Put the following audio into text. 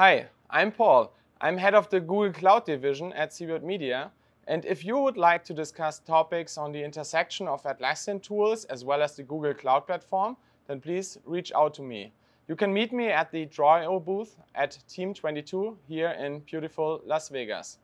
Hi, I'm Paul. I'm head of the Google Cloud division at Seabird Media. And if you would like to discuss topics on the intersection of Atlassian tools as well as the Google Cloud platform, then please reach out to me. You can meet me at the Draw booth at Team 22 here in beautiful Las Vegas.